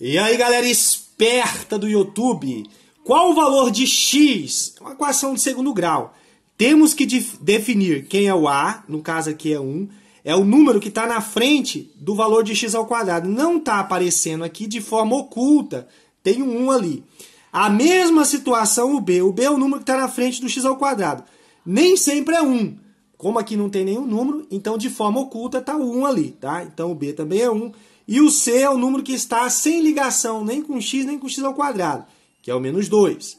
E aí, galera esperta do YouTube, qual o valor de x? É uma equação de segundo grau. Temos que definir quem é o a, no caso aqui é 1, é o número que está na frente do valor de x ao quadrado. Não está aparecendo aqui de forma oculta, tem um 1 ali. A mesma situação o b, o b é o número que está na frente do x ao quadrado. Nem sempre é 1. Como aqui não tem nenhum número, então de forma oculta está o 1 ali, tá? Então o b também é 1. E o C é o número que está sem ligação nem com x nem com x ao quadrado, que é o menos 2.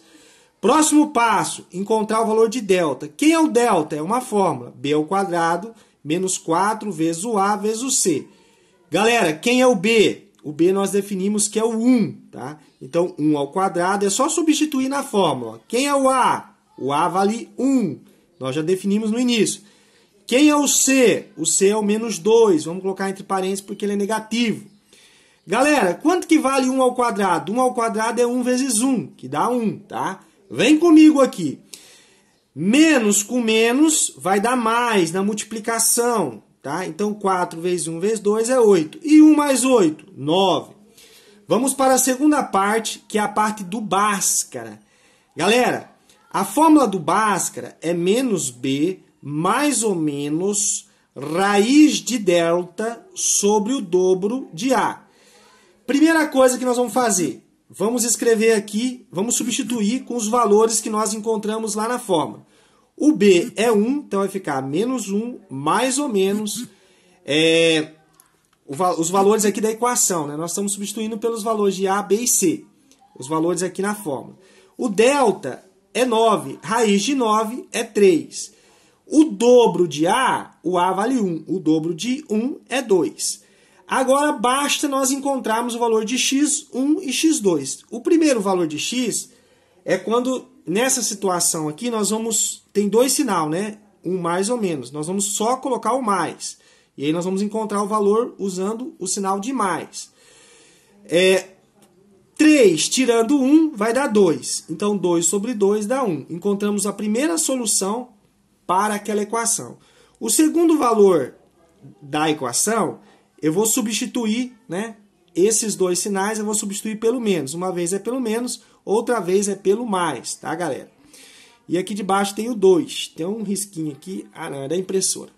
Próximo passo, encontrar o valor de delta. Quem é o delta? É uma fórmula, b ao quadrado menos 4 vezes o a vezes o c. Galera, quem é o b? O b nós definimos que é o 1, tá? Então, 1 ao quadrado é só substituir na fórmula. Quem é o a? O a vale 1. Nós já definimos no início. Quem é o C? O C é o menos 2. Vamos colocar entre parênteses porque ele é negativo. Galera, quanto que vale 1 ao quadrado? 1 ao quadrado é 1 vezes 1, que dá 1, tá? Vem comigo aqui. Menos com menos vai dar mais na multiplicação, tá? Então 4 vezes 1 vezes 2 é 8. E 1 mais 8? 9. Vamos para a segunda parte, que é a parte do Bhaskara. Galera, a fórmula do Bhaskara é menos B mais ou menos raiz de delta sobre o dobro de A. Primeira coisa que nós vamos fazer, vamos escrever aqui, vamos substituir com os valores que nós encontramos lá na fórmula. O B é 1, então vai ficar menos 1, mais ou menos, é, os valores aqui da equação, né? Nós estamos substituindo pelos valores de A, B e C, os valores aqui na fórmula. O delta é 9, raiz de 9 é 3. O dobro de A, o A vale 1. O dobro de 1 é 2. Agora basta nós encontrarmos o valor de x1 e x2. O primeiro valor de x é quando, nessa situação aqui, nós vamos. Tem dois sinais, né? Um mais ou menos. Nós vamos só colocar o mais. E aí nós vamos encontrar o valor usando o sinal de mais. É, 3 tirando 1 vai dar 2. Então 2 sobre 2 dá 1. Encontramos a primeira solução para aquela equação. O segundo valor da equação, eu vou substituir, né? Esses dois sinais eu vou substituir pelo menos. Uma vez é pelo menos, outra vez é pelo mais, tá, galera? E aqui de baixo tem o 2. Tem um risquinho aqui. Ah, não, é da impressora.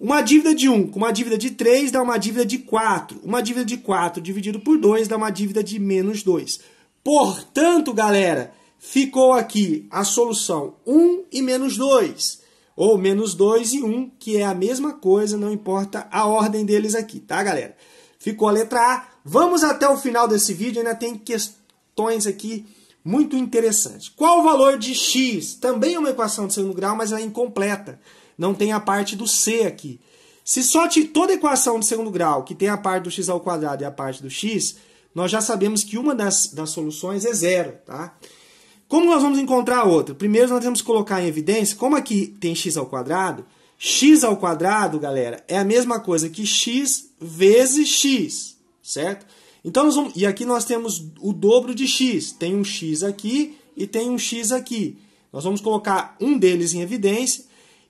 Uma dívida de 1 um, com uma dívida de 3 dá uma dívida de 4. Uma dívida de 4 dividido por 2 dá uma dívida de menos 2. Portanto, galera, Ficou aqui a solução 1 e menos 2, ou menos 2 e 1, que é a mesma coisa, não importa a ordem deles aqui, tá, galera? Ficou a letra A. Vamos até o final desse vídeo, ainda tem questões aqui muito interessantes. Qual o valor de x? Também é uma equação de segundo grau, mas ela é incompleta. Não tem a parte do c aqui. Se só toda equação de segundo grau que tem a parte do x ao quadrado e a parte do x, nós já sabemos que uma das, das soluções é zero, tá? Como nós vamos encontrar outra? Primeiro nós temos que colocar em evidência, como aqui tem x ao quadrado, x ao quadrado, galera, é a mesma coisa que x vezes x, certo? Então nós vamos, e aqui nós temos o dobro de x, tem um x aqui e tem um x aqui. Nós vamos colocar um deles em evidência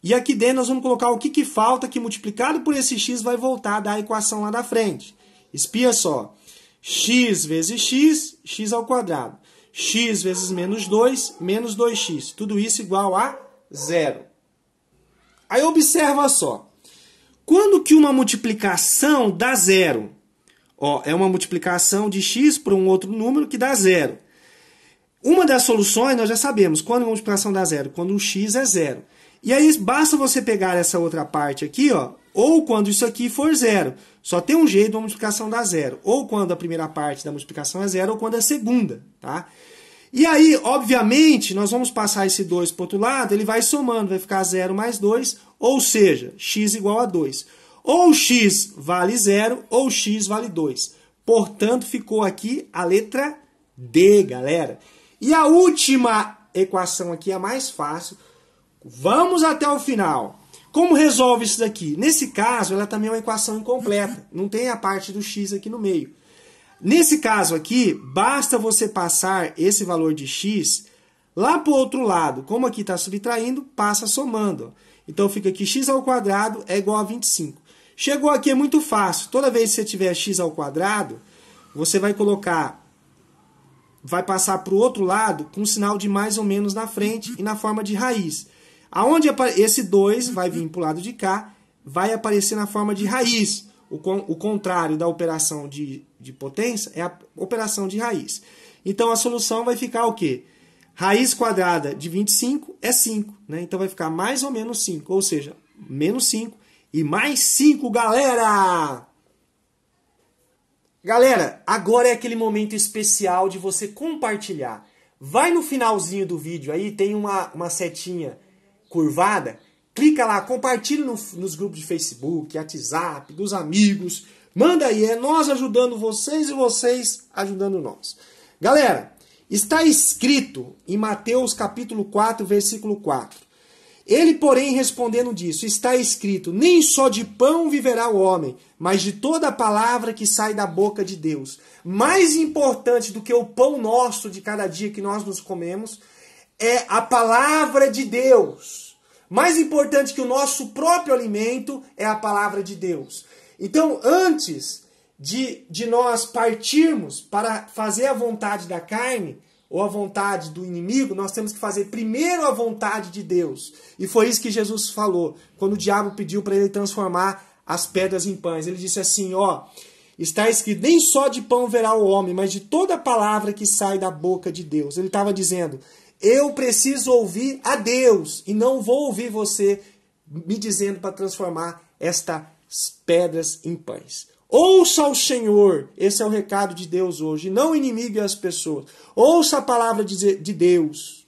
e aqui dentro nós vamos colocar o que, que falta que multiplicado por esse x vai voltar da equação lá da frente. Espia só, x vezes x, x ao quadrado x vezes menos 2, menos 2x. Tudo isso igual a zero. Aí observa só. Quando que uma multiplicação dá zero? Ó, é uma multiplicação de x por um outro número que dá zero. Uma das soluções nós já sabemos quando a multiplicação dá zero, quando o x é zero. E aí basta você pegar essa outra parte aqui, ó, ou quando isso aqui for zero. Só tem um jeito de uma multiplicação dar zero. Ou quando a primeira parte da multiplicação é zero, ou quando a é segunda. Tá? E aí, obviamente, nós vamos passar esse 2 para o outro lado, ele vai somando, vai ficar 0 mais 2, ou seja, x igual a 2. Ou x vale 0, ou x vale 2. Portanto, ficou aqui a letra D, galera. E a última equação aqui é a mais fácil. Vamos até o final. Como resolve isso daqui? Nesse caso, ela também é uma equação incompleta. Não tem a parte do x aqui no meio. Nesse caso aqui, basta você passar esse valor de x lá para o outro lado. Como aqui está subtraindo, passa somando. Então fica aqui x ao quadrado é igual a 25. Chegou aqui é muito fácil. Toda vez que você tiver x ao quadrado, você vai colocar vai passar para o outro lado com um sinal de mais ou menos na frente e na forma de raiz. Aonde esse 2 vai vir para o lado de cá, vai aparecer na forma de raiz. O, con, o contrário da operação de, de potência é a operação de raiz. Então a solução vai ficar o quê? Raiz quadrada de 25 é 5, né? Então vai ficar mais ou menos 5, ou seja, menos 5 e mais 5, galera! Galera, agora é aquele momento especial de você compartilhar. Vai no finalzinho do vídeo aí, tem uma, uma setinha curvada clica lá, compartilhe no, nos grupos de Facebook, WhatsApp, dos amigos. Manda aí, é nós ajudando vocês e vocês ajudando nós. Galera, está escrito em Mateus capítulo 4, versículo 4. Ele, porém, respondendo disso, está escrito: Nem só de pão viverá o homem, mas de toda a palavra que sai da boca de Deus. Mais importante do que o pão nosso de cada dia que nós nos comemos é a palavra de Deus. Mais importante que o nosso próprio alimento é a palavra de Deus. Então, antes de, de nós partirmos para fazer a vontade da carne ou a vontade do inimigo, nós temos que fazer primeiro a vontade de Deus. E foi isso que Jesus falou quando o diabo pediu para ele transformar as pedras em pães. Ele disse assim: Ó, está escrito, nem só de pão verá o homem, mas de toda palavra que sai da boca de Deus. Ele estava dizendo: eu preciso ouvir a Deus e não vou ouvir você me dizendo para transformar estas pedras em pães. Ouça o Senhor, esse é o recado de Deus hoje, não inimigue as pessoas. Ouça a palavra de Deus.